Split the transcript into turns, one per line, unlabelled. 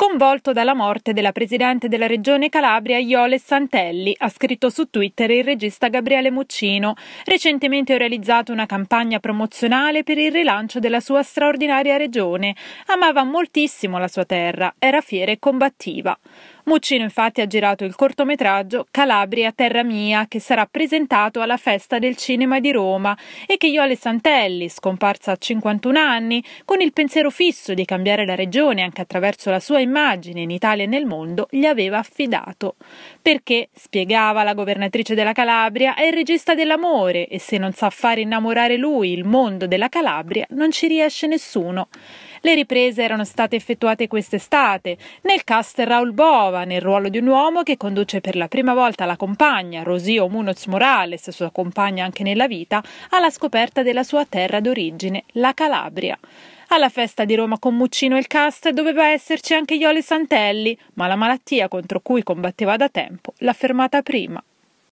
sconvolto dalla morte della presidente della regione Calabria Iole Santelli, ha scritto su Twitter il regista Gabriele Muccino. Recentemente ho realizzato una campagna promozionale per il rilancio della sua straordinaria regione. Amava moltissimo la sua terra, era fiera e combattiva. Muccino infatti ha girato il cortometraggio Calabria Terra Mia che sarà presentato alla Festa del Cinema di Roma e che Iole Santelli, scomparsa a 51 anni, con il pensiero fisso di cambiare la regione anche attraverso la sua immagine in Italia e nel mondo gli aveva affidato, perché, spiegava la governatrice della Calabria, è il regista dell'amore e se non sa fare innamorare lui il mondo della Calabria non ci riesce nessuno. Le riprese erano state effettuate quest'estate nel cast Raul Bova, nel ruolo di un uomo che conduce per la prima volta la compagna, Rosio Munoz Morales, sua compagna anche nella vita, alla scoperta della sua terra d'origine, la Calabria. Alla festa di Roma con Muccino e il cast doveva esserci anche Iole Santelli, ma la malattia contro cui combatteva da tempo l'ha fermata prima.